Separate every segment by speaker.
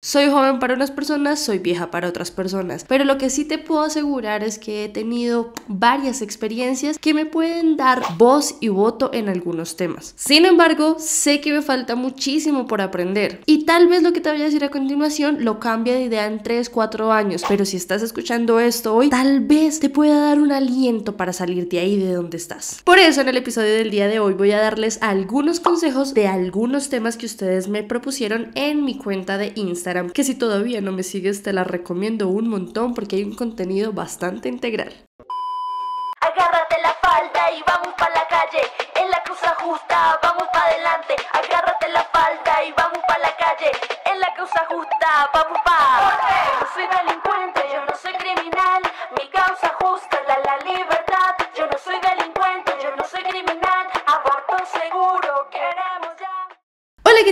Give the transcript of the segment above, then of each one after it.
Speaker 1: Soy joven para unas personas, soy vieja para otras personas, pero lo que sí te puedo asegurar es que he tenido varias experiencias que me pueden dar voz y voto en algunos temas. Sin embargo, sé que me falta muchísimo por aprender y tal vez lo que te voy a decir a continuación lo cambia de idea en 3, 4 años, pero si estás escuchando esto hoy, tal vez te pueda dar un aliento para salir de ahí de donde estás. Por eso en el episodio del día de hoy voy a darles algunos consejos de algunos temas que ustedes me propusieron en mi cuenta de Instagram que si todavía no me sigues te la recomiendo un montón porque hay un contenido bastante integral. Agárrate la falda y vamos para la calle, en la justa,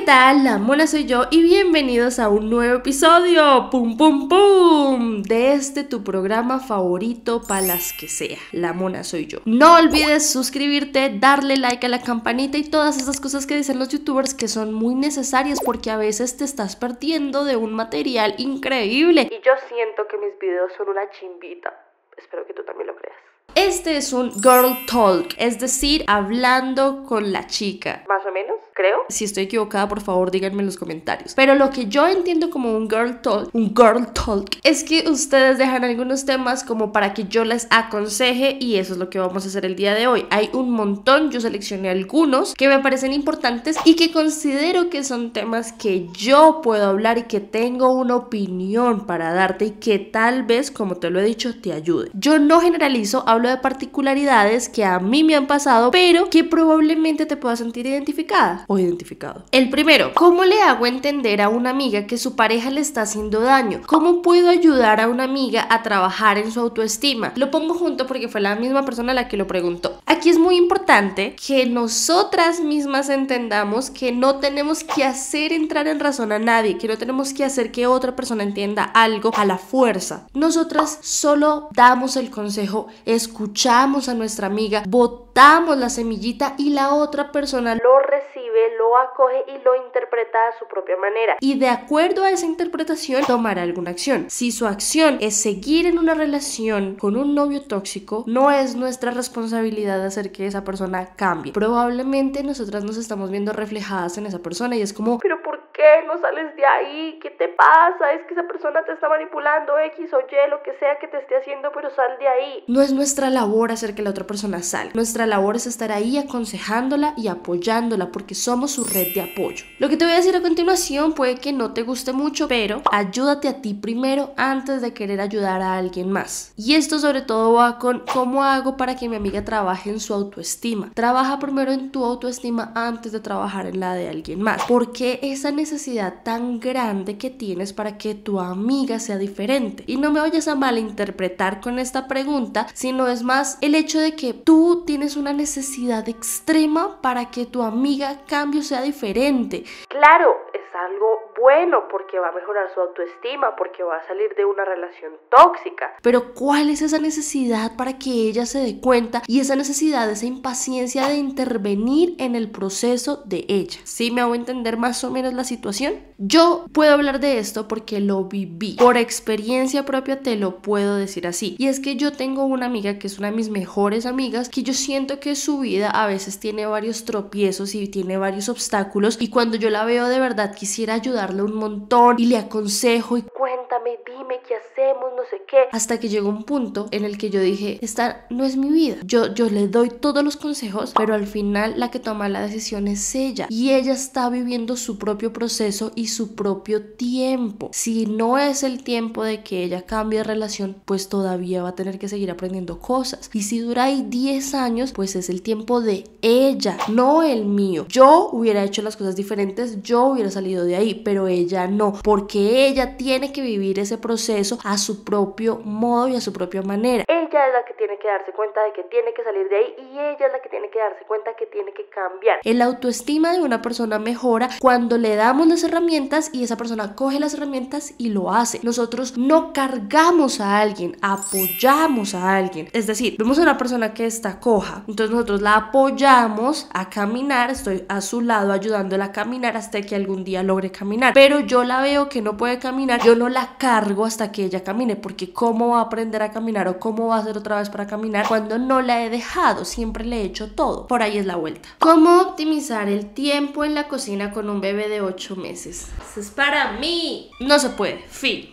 Speaker 1: tal? La mona soy yo y bienvenidos a un nuevo episodio, pum pum pum, de este tu programa favorito para las que sea. La mona soy yo. No olvides suscribirte, darle like a la campanita y todas esas cosas que dicen los youtubers que son muy necesarias porque a veces te estás perdiendo de un material increíble. Y yo siento que mis videos son una chimbita. Espero que tú también lo creas. Este es un girl talk, es decir, hablando con la chica. Más o menos, creo. Si estoy equivocada, por favor, díganme en los comentarios. Pero lo que yo entiendo como un girl talk, un girl talk, es que ustedes dejan algunos temas como para que yo les aconseje y eso es lo que vamos a hacer el día de hoy. Hay un montón, yo seleccioné algunos que me parecen importantes y que considero que son temas que yo puedo hablar y que tengo una opinión para darte y que tal vez, como te lo he dicho, te ayude. Yo no generalizo a hablo de particularidades que a mí me han pasado, pero que probablemente te puedas sentir identificada o identificado. El primero, ¿cómo le hago entender a una amiga que su pareja le está haciendo daño? ¿Cómo puedo ayudar a una amiga a trabajar en su autoestima? Lo pongo junto porque fue la misma persona la que lo preguntó. Aquí es muy importante que nosotras mismas entendamos que no tenemos que hacer entrar en razón a nadie, que no tenemos que hacer que otra persona entienda algo a la fuerza. Nosotras solo damos el consejo, es escuchamos a nuestra amiga, bot damos la semillita y la otra persona lo recibe, lo acoge y lo interpreta a su propia manera. Y de acuerdo a esa interpretación, tomará alguna acción. Si su acción es seguir en una relación con un novio tóxico, no es nuestra responsabilidad hacer que esa persona cambie. Probablemente nosotras nos estamos viendo reflejadas en esa persona y es como, pero ¿por qué no sales de ahí? ¿Qué te pasa? Es que esa persona te está manipulando X o Y, lo que sea que te esté haciendo, pero sal de ahí. No es nuestra labor hacer que la otra persona salga. Nuestra labor es estar ahí aconsejándola y apoyándola porque somos su red de apoyo. Lo que te voy a decir a continuación puede que no te guste mucho, pero ayúdate a ti primero antes de querer ayudar a alguien más. Y esto sobre todo va con cómo hago para que mi amiga trabaje en su autoestima. Trabaja primero en tu autoestima antes de trabajar en la de alguien más. Porque esa necesidad tan grande que tienes para que tu amiga sea diferente? Y no me vayas a malinterpretar con esta pregunta, sino es más el hecho de que tú tienes una necesidad extrema para que tu amiga cambio sea diferente. Claro, es algo bueno porque va a mejorar su autoestima, porque va a salir de una relación tóxica. Pero ¿cuál es esa necesidad para que ella se dé cuenta y esa necesidad, esa impaciencia de intervenir en el proceso de ella? ¿Sí me hago entender más o menos la situación? Yo puedo hablar de esto porque lo viví. Por experiencia propia te lo puedo decir así. Y es que yo tengo una amiga que es una de mis mejores amigas que yo siento que su vida a veces tiene varios tropiezos y tiene varios obstáculos y cuando yo la veo de verdad quisiera ayudar un montón y le aconsejo y cuento dime qué hacemos, no sé qué. Hasta que llegó un punto en el que yo dije, esta no es mi vida. Yo, yo le doy todos los consejos, pero al final la que toma la decisión es ella. Y ella está viviendo su propio proceso y su propio tiempo. Si no es el tiempo de que ella cambie de relación, pues todavía va a tener que seguir aprendiendo cosas. Y si dura ahí 10 años, pues es el tiempo de ella, no el mío. Yo hubiera hecho las cosas diferentes, yo hubiera salido de ahí, pero ella no, porque ella tiene que vivir ese proceso a su propio modo y a su propia manera ella es la que tiene que darse cuenta de que tiene que salir de ahí y ella es la que tiene que darse cuenta que tiene que cambiar. El autoestima de una persona mejora cuando le damos las herramientas y esa persona coge las herramientas y lo hace. Nosotros no cargamos a alguien, apoyamos a alguien. Es decir, vemos a una persona que está coja, entonces nosotros la apoyamos a caminar, estoy a su lado ayudándola a caminar hasta que algún día logre caminar. Pero yo la veo que no puede caminar, yo no la cargo hasta que ella camine, porque ¿cómo va a aprender a caminar o cómo va a hacer otra vez para caminar cuando no la he dejado? Siempre le he hecho todo. Por ahí es la vuelta. ¿Cómo optimizar el tiempo en la cocina con un bebé de 8 meses? es para mí. No se puede. Fin.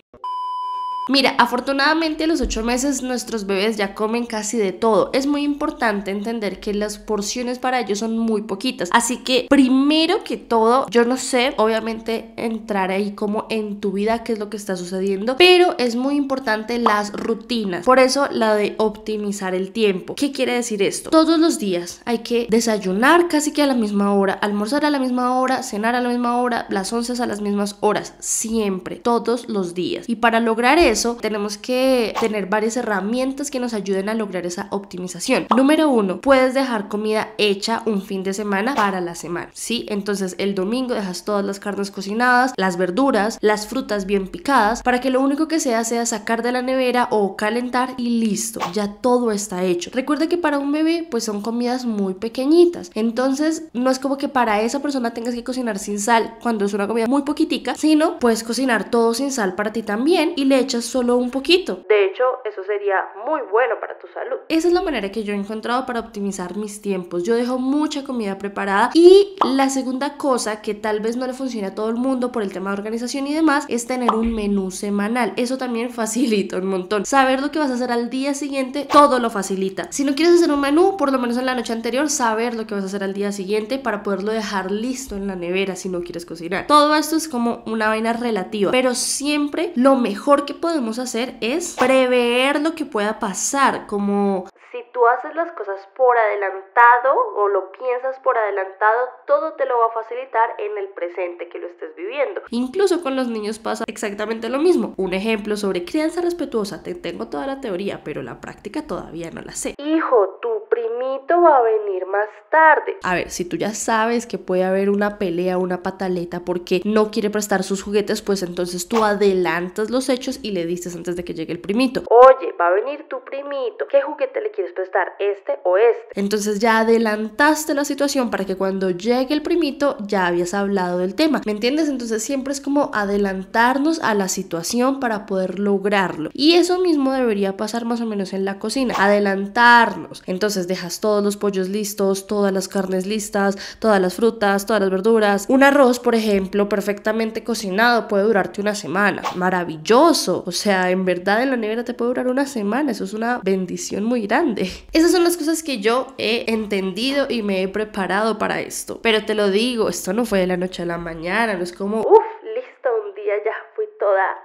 Speaker 1: Mira, afortunadamente a los 8 meses nuestros bebés ya comen casi de todo. Es muy importante entender que las porciones para ellos son muy poquitas. Así que primero que todo, yo no sé, obviamente entrar ahí como en tu vida qué es lo que está sucediendo, pero es muy importante las rutinas. Por eso la de optimizar el tiempo. ¿Qué quiere decir esto? Todos los días hay que desayunar casi que a la misma hora, almorzar a la misma hora, cenar a la misma hora, las once a las mismas horas, siempre, todos los días. Y para lograr eso, eso tenemos que tener varias herramientas que nos ayuden a lograr esa optimización. Número uno, puedes dejar comida hecha un fin de semana para la semana, ¿sí? Entonces el domingo dejas todas las carnes cocinadas, las verduras, las frutas bien picadas, para que lo único que sea sea sacar de la nevera o calentar y listo, ya todo está hecho. Recuerda que para un bebé pues son comidas muy pequeñitas, entonces no es como que para esa persona tengas que cocinar sin sal cuando es una comida muy poquitica, sino puedes cocinar todo sin sal para ti también y le echas solo un poquito. De hecho, eso sería muy bueno para tu salud. Esa es la manera que yo he encontrado para optimizar mis tiempos. Yo dejo mucha comida preparada y la segunda cosa que tal vez no le funcione a todo el mundo por el tema de organización y demás es tener un menú semanal. Eso también facilita un montón. Saber lo que vas a hacer al día siguiente, todo lo facilita. Si no quieres hacer un menú, por lo menos en la noche anterior, saber lo que vas a hacer al día siguiente para poderlo dejar listo en la nevera si no quieres cocinar. Todo esto es como una vaina relativa, pero siempre lo mejor que puedo podemos hacer es prever lo que pueda pasar, como si tú haces las cosas por adelantado o lo piensas por adelantado, todo te lo va a facilitar en el presente que lo estés viviendo. Incluso con los niños pasa exactamente lo mismo. Un ejemplo sobre crianza respetuosa, te tengo toda la teoría, pero la práctica todavía no la sé. Hijo, tu primito va a venir más tarde. A ver, si tú ya sabes que puede haber una pelea, una pataleta porque no quiere prestar sus juguetes, pues entonces tú adelantas los hechos y le dices antes de que llegue el primito. Oye, va a venir tu primito, ¿qué juguete le quieres? estar este o este. Entonces ya adelantaste la situación para que cuando llegue el primito ya habías hablado del tema. ¿Me entiendes? Entonces siempre es como adelantarnos a la situación para poder lograrlo. Y eso mismo debería pasar más o menos en la cocina. Adelantarnos. Entonces dejas todos los pollos listos, todas las carnes listas, todas las frutas, todas las verduras. Un arroz, por ejemplo, perfectamente cocinado puede durarte una semana. Maravilloso. O sea, en verdad en la nevera te puede durar una semana. Eso es una bendición muy grande. Esas son las cosas que yo he entendido y me he preparado para esto. Pero te lo digo, esto no fue de la noche a la mañana, no es como, uff,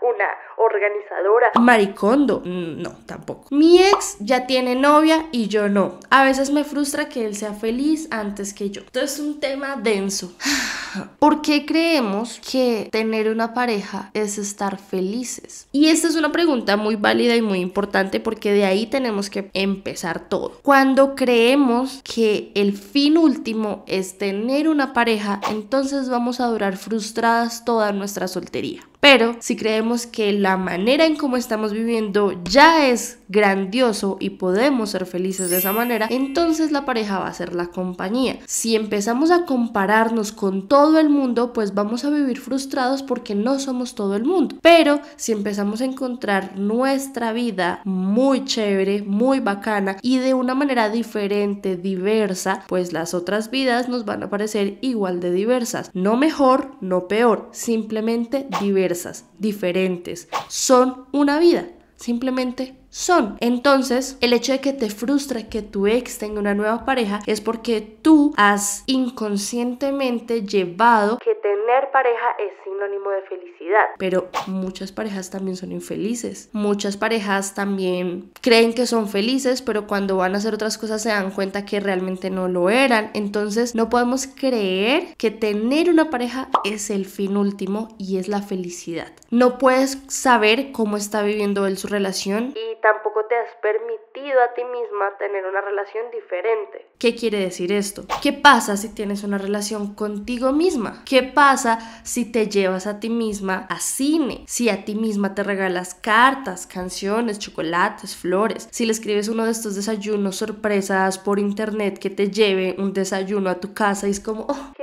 Speaker 1: una organizadora. Maricondo, mm, no, tampoco. Mi ex ya tiene novia y yo no. A veces me frustra que él sea feliz antes que yo. Esto es un tema denso. ¿Por qué creemos que tener una pareja es estar felices? Y esta es una pregunta muy válida y muy importante porque de ahí tenemos que empezar todo. Cuando creemos que el fin último es tener una pareja, entonces vamos a durar frustradas toda nuestra soltería. Pero si creemos que la manera en cómo estamos viviendo ya es grandioso y podemos ser felices de esa manera, entonces la pareja va a ser la compañía. Si empezamos a compararnos con todo el mundo, pues vamos a vivir frustrados porque no somos todo el mundo. Pero si empezamos a encontrar nuestra vida muy chévere, muy bacana y de una manera diferente, diversa, pues las otras vidas nos van a parecer igual de diversas. No mejor, no peor, simplemente diversas, diferentes. Son una vida, simplemente son. Entonces, el hecho de que te frustre que tu ex tenga una nueva pareja es porque tú has inconscientemente llevado que tener pareja es sinónimo de felicidad. Pero muchas parejas también son infelices. Muchas parejas también creen que son felices, pero cuando van a hacer otras cosas se dan cuenta que realmente no lo eran. Entonces, no podemos creer que tener una pareja es el fin último y es la felicidad. No puedes saber cómo está viviendo él su relación y tampoco te has permitido a ti misma tener una relación diferente. ¿Qué quiere decir esto? ¿Qué pasa si tienes una relación contigo misma? ¿Qué pasa si te llevas a ti misma a cine? Si a ti misma te regalas cartas, canciones, chocolates, flores. Si le escribes uno de estos desayunos sorpresas por internet que te lleve un desayuno a tu casa y es como, oh,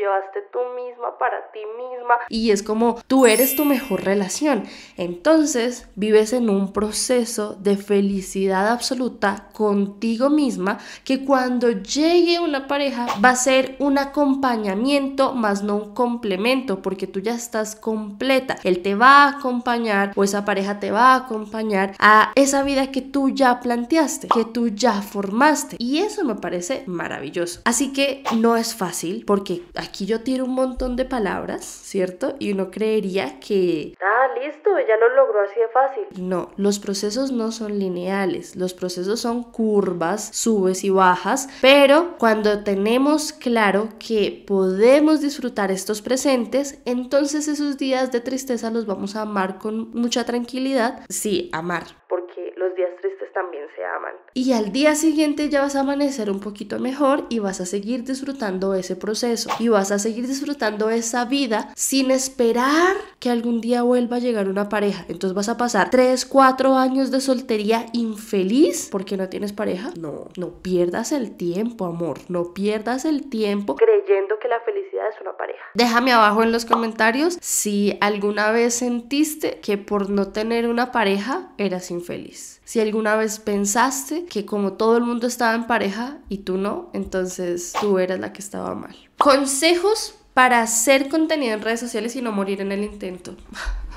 Speaker 1: llevaste tú misma para ti misma. Y es como tú eres tu mejor relación. Entonces vives en un proceso de felicidad absoluta contigo misma que cuando llegue una pareja va a ser un acompañamiento más no un complemento porque tú ya estás completa. Él te va a acompañar o esa pareja te va a acompañar a esa vida que tú ya planteaste, que tú ya formaste. Y eso me parece maravilloso. Así que no es fácil porque aquí yo tiro un montón de palabras, ¿cierto? Y uno creería que... Ah, listo, ya lo logró así de fácil. No, los procesos no son lineales, los procesos son curvas, subes y bajas, pero cuando tenemos claro que podemos disfrutar estos presentes, entonces esos días de tristeza los vamos a amar con mucha tranquilidad. Sí, amar. Porque los días tristes también se aman. Y al día siguiente ya vas a amanecer un poquito mejor y vas a seguir disfrutando ese proceso y vas a seguir disfrutando esa vida sin esperar que algún día vuelva a llegar una pareja. Entonces vas a pasar 3, 4 años de soltería infeliz porque no tienes pareja. No, no pierdas el tiempo, amor. No pierdas el tiempo creyendo que la felicidad es una pareja. Déjame abajo en los comentarios si alguna vez sentiste que por no tener una pareja eras infeliz. Si alguna vez pensaste pensaste que como todo el mundo estaba en pareja y tú no, entonces tú eras la que estaba mal. Consejos para hacer contenido en redes sociales y no morir en el intento.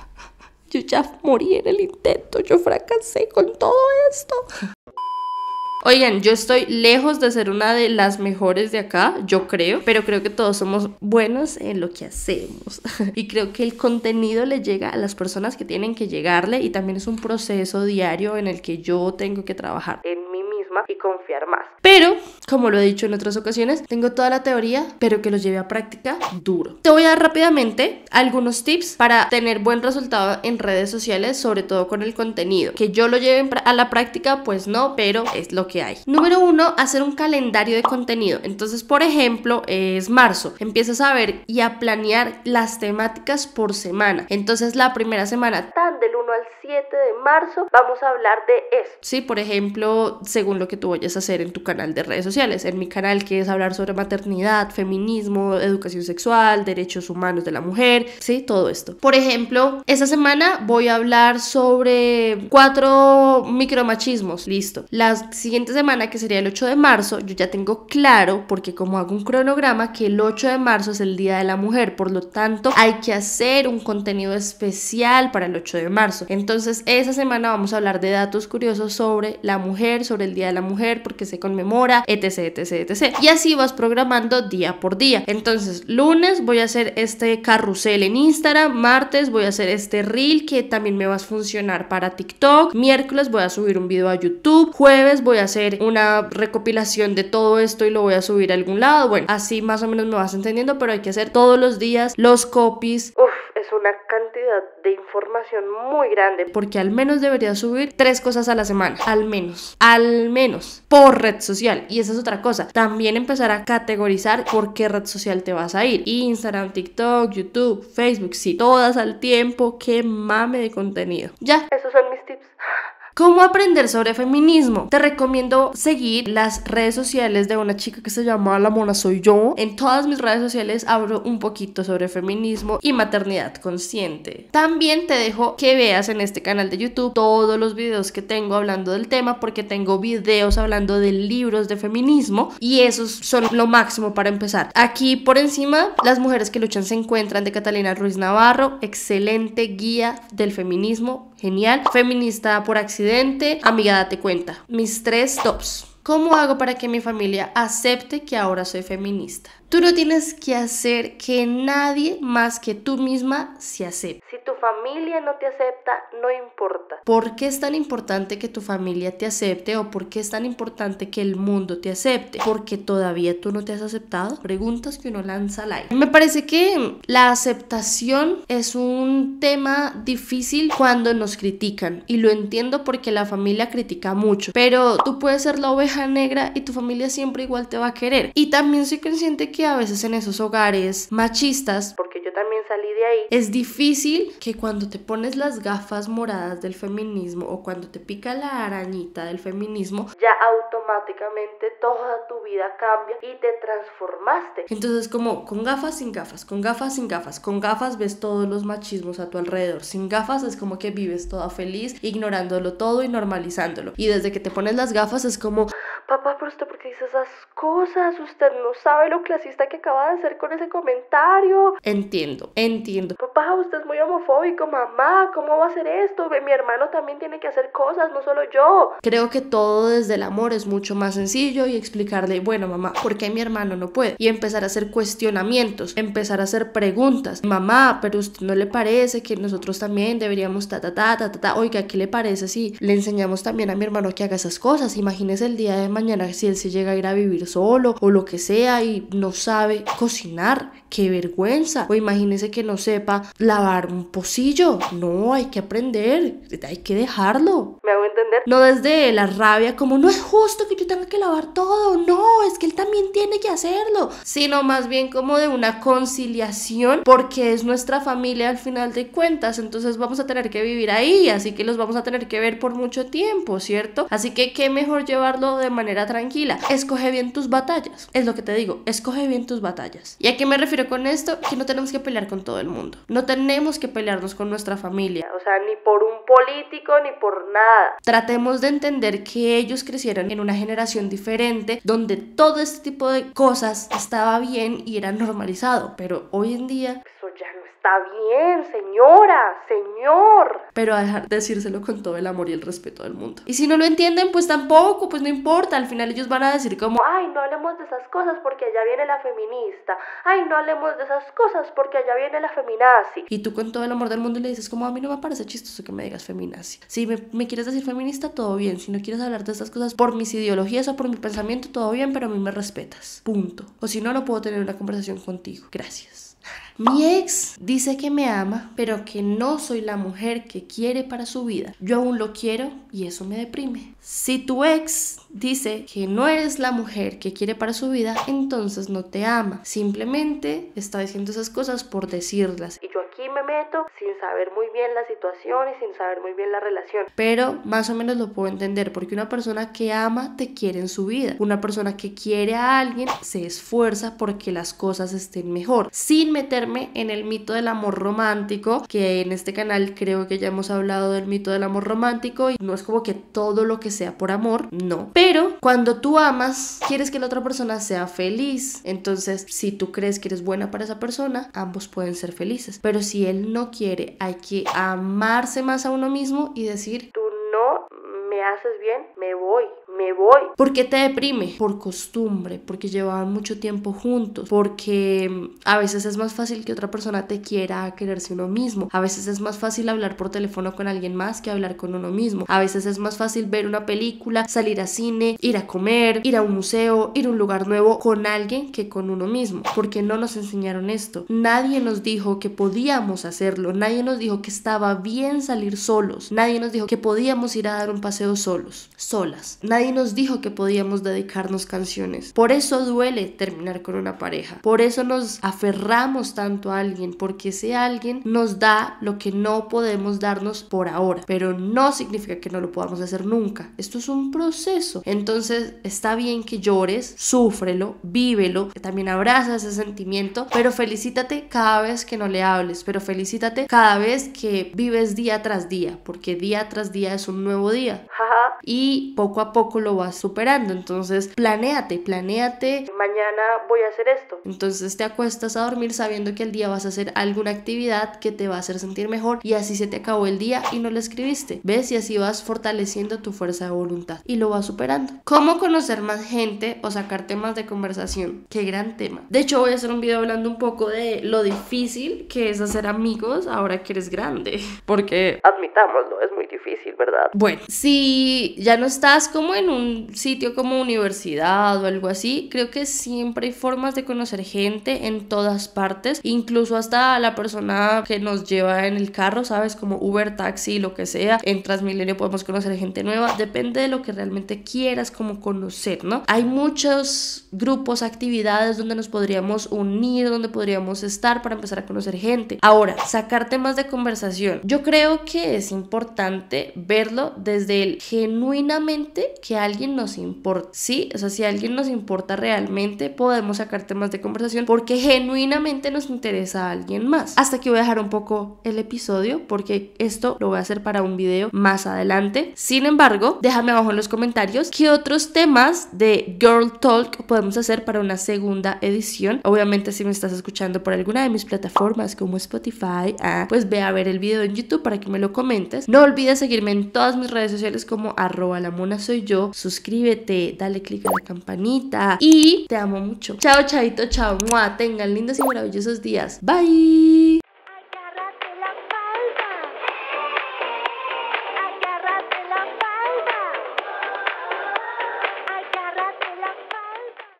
Speaker 1: Yo ya morí en el intento, yo fracasé con todo esto. Oigan, yo estoy lejos de ser una de las mejores de acá, yo creo, pero creo que todos somos buenos en lo que hacemos. y creo que el contenido le llega a las personas que tienen que llegarle y también es un proceso diario en el que yo tengo que trabajar y confiar más. Pero, como lo he dicho en otras ocasiones, tengo toda la teoría, pero que lo lleve a práctica duro. Te voy a dar rápidamente algunos tips para tener buen resultado en redes sociales, sobre todo con el contenido. Que yo lo lleve a la práctica, pues no, pero es lo que hay. Número uno, hacer un calendario de contenido. Entonces, por ejemplo, es marzo. Empiezas a ver y a planear las temáticas por semana. Entonces, la primera semana, tan del 1 al 7 de marzo, vamos a hablar de eso Sí, por ejemplo, según que tú vayas a hacer en tu canal de redes sociales. En mi canal que es hablar sobre maternidad, feminismo, educación sexual, derechos humanos de la mujer, sí, todo esto. Por ejemplo, esta semana voy a hablar sobre cuatro micromachismos, listo. La siguiente semana, que sería el 8 de marzo, yo ya tengo claro, porque como hago un cronograma, que el 8 de marzo es el Día de la Mujer, por lo tanto hay que hacer un contenido especial para el 8 de marzo. Entonces, esa semana vamos a hablar de datos curiosos sobre la mujer, sobre el Día de la Mujer porque se conmemora, etc, etc, etc. Y así vas programando día por día. Entonces, lunes voy a hacer este carrusel en Instagram, martes voy a hacer este reel que también me va a funcionar para TikTok, miércoles voy a subir un video a YouTube, jueves voy a hacer una recopilación de todo esto y lo voy a subir a algún lado. Bueno, así más o menos me vas entendiendo, pero hay que hacer todos los días los copies es una cantidad de información muy grande. Porque al menos debería subir tres cosas a la semana. Al menos. Al menos. Por red social. Y esa es otra cosa. También empezar a categorizar por qué red social te vas a ir. Instagram, TikTok, YouTube, Facebook. Si Todas al tiempo. Qué mame de contenido. Ya. Esos son mis tips. ¿Cómo aprender sobre feminismo? Te recomiendo seguir las redes sociales de una chica que se llama La Mona Soy Yo. En todas mis redes sociales hablo un poquito sobre feminismo y maternidad consciente. También te dejo que veas en este canal de YouTube todos los videos que tengo hablando del tema porque tengo videos hablando de libros de feminismo y esos son lo máximo para empezar. Aquí por encima, Las mujeres que luchan se encuentran de Catalina Ruiz Navarro, excelente guía del feminismo genial. Feminista por accidente, amiga, date cuenta. Mis tres tops. ¿Cómo hago para que mi familia acepte que ahora soy feminista? Tú no tienes que hacer que nadie más que tú misma se acepte. Si tu familia no te acepta, no importa. ¿Por qué es tan importante que tu familia te acepte o por qué es tan importante que el mundo te acepte? Porque todavía tú no te has aceptado. Preguntas que uno lanza al aire. Me parece que la aceptación es un tema difícil cuando nos critican y lo entiendo porque la familia critica mucho, pero tú puedes ser la oveja negra y tu familia siempre igual te va a querer. Y también soy consciente que a veces en esos hogares machistas, porque yo también salí de ahí, es difícil que cuando te pones las gafas moradas del feminismo o cuando te pica la arañita del feminismo, ya automáticamente toda tu vida cambia y te transformaste. Entonces como con gafas, sin gafas, con gafas, sin gafas, con gafas ves todos los machismos a tu alrededor, sin gafas es como que vives toda feliz, ignorándolo todo y normalizándolo. Y desde que te pones las gafas es como Papá, pero usted por qué dice esas cosas, usted no sabe lo clasista que acaba de hacer con ese comentario. Entiendo, entiendo. Papá, usted es muy homofóbico, mamá, ¿cómo va a hacer esto? Mi hermano también tiene que hacer cosas, no solo yo. Creo que todo desde el amor es mucho más sencillo y explicarle, bueno, mamá, ¿por qué mi hermano no puede? Y empezar a hacer cuestionamientos, empezar a hacer preguntas. Mamá, pero usted no le parece que nosotros también deberíamos ta ta ta ta ta, ta? oiga, ¿qué le parece si le enseñamos también a mi hermano que haga esas cosas? Imagínese el día de mañana si él se llega a ir a vivir solo o lo que sea y no sabe cocinar. Qué vergüenza. O imagínese que no sepa lavar un pocillo. No, hay que aprender. Hay que dejarlo. Me no desde la rabia, como no es justo que yo tenga que lavar todo, no, es que él también tiene que hacerlo, sino más bien como de una conciliación, porque es nuestra familia al final de cuentas, entonces vamos a tener que vivir ahí, así que los vamos a tener que ver por mucho tiempo, ¿cierto? Así que qué mejor llevarlo de manera tranquila. Escoge bien tus batallas, es lo que te digo, escoge bien tus batallas. ¿Y a qué me refiero con esto? Que no tenemos que pelear con todo el mundo, no tenemos que pelearnos con nuestra familia, o sea, ni por un político, ni por nada tratemos de entender que ellos crecieron en una generación diferente donde todo este tipo de cosas estaba bien y era normalizado, pero hoy en día está bien, señora, señor. Pero a dejar decírselo con todo el amor y el respeto del mundo. Y si no lo entienden, pues tampoco, pues no importa. Al final ellos van a decir como, ay, no hablemos de esas cosas porque allá viene la feminista. Ay, no hablemos de esas cosas porque allá viene la feminazi. Y tú con todo el amor del mundo le dices como, a mí no me parece chistoso que me digas feminazi. Si me, quieres decir feminista, todo bien. Si no quieres hablar de esas cosas por mis ideologías o por mi pensamiento, todo bien, pero a mí me respetas. Punto. O si no, no puedo tener una conversación contigo. Gracias. Mi ex dice que me ama, pero que no soy la mujer que quiere para su vida. Yo aún lo quiero y eso me deprime. Si tu ex dice que no eres la mujer que quiere para su vida, entonces no te ama. Simplemente está diciendo esas cosas por decirlas. Y yo aquí me meto sin saber muy bien la situación y sin saber muy bien la relación. Pero más o menos lo puedo entender porque una persona que ama te quiere en su vida. Una persona que quiere a alguien se esfuerza porque las cosas estén mejor. Sin meter en el mito del amor romántico, que en este canal creo que ya hemos hablado del mito del amor romántico y no es como que todo lo que sea por amor, no. Pero cuando tú amas, quieres que la otra persona sea feliz. Entonces, si tú crees que eres buena para esa persona, ambos pueden ser felices. Pero si él no quiere, hay que amarse más a uno mismo y decir, tú no me haces bien, me voy me voy. ¿Por qué te deprime? Por costumbre, porque llevaban mucho tiempo juntos, porque mm, a veces es más fácil que otra persona te quiera quererse uno mismo, a veces es más fácil hablar por teléfono con alguien más que hablar con uno mismo, a veces es más fácil ver una película, salir a cine, ir a comer, ir a un museo, ir a un lugar nuevo con alguien que con uno mismo, porque no nos enseñaron esto. Nadie nos dijo que podíamos hacerlo, nadie nos dijo que estaba bien salir solos, nadie nos dijo que podíamos ir a dar un paseo solos, solas nos dijo que podíamos dedicarnos canciones. Por eso duele terminar con una pareja. Por eso nos aferramos tanto a alguien, porque ese alguien nos da lo que no podemos darnos por ahora. Pero no significa que no lo podamos hacer nunca. Esto es un proceso. Entonces está bien que llores, súfrelo, vívelo, también abraza ese sentimiento, pero felicítate cada vez que no le hables, pero felicítate cada vez que vives día tras día, porque día tras día es un nuevo día. y poco a poco lo vas superando. Entonces, planéate, planéate. Mañana voy a hacer esto. Entonces, te acuestas a dormir sabiendo que el día vas a hacer alguna actividad que te va a hacer sentir mejor y así se te acabó el día y no lo escribiste. ¿Ves? Y así vas fortaleciendo tu fuerza de voluntad y lo vas superando. ¿Cómo conocer más gente o sacar temas de conversación? Qué gran tema. De hecho, voy a hacer un video hablando un poco de lo difícil que es hacer amigos ahora que eres grande. Porque, admitámoslo, es muy difícil, ¿verdad? Bueno, si ya no estás como en un sitio como universidad o algo así, creo que siempre hay formas de conocer gente en todas partes, incluso hasta la persona que nos lleva en el carro, ¿sabes? Como Uber, taxi, lo que sea. En Transmilenio podemos conocer gente nueva, depende de lo que realmente quieras como conocer, ¿no? Hay muchos grupos, actividades donde nos podríamos unir, donde podríamos estar para empezar a conocer gente. Ahora, sacar temas de conversación. Yo creo que es importante verlo desde el genuino genuinamente que alguien nos importa. Sí, o sea, si alguien nos importa realmente, podemos sacar temas de conversación porque genuinamente nos interesa a alguien más. Hasta aquí voy a dejar un poco el episodio porque esto lo voy a hacer para un video más adelante. Sin embargo, déjame abajo en los comentarios qué otros temas de Girl Talk podemos hacer para una segunda edición. Obviamente, si me estás escuchando por alguna de mis plataformas como Spotify, ah, pues ve a ver el video en YouTube para que me lo comentes. No olvides seguirme en todas mis redes sociales como arroba la mona soy yo. Suscríbete, dale click a la campanita y te amo mucho. Chao, chavito. chao, Tengan lindos y maravillosos días. Bye.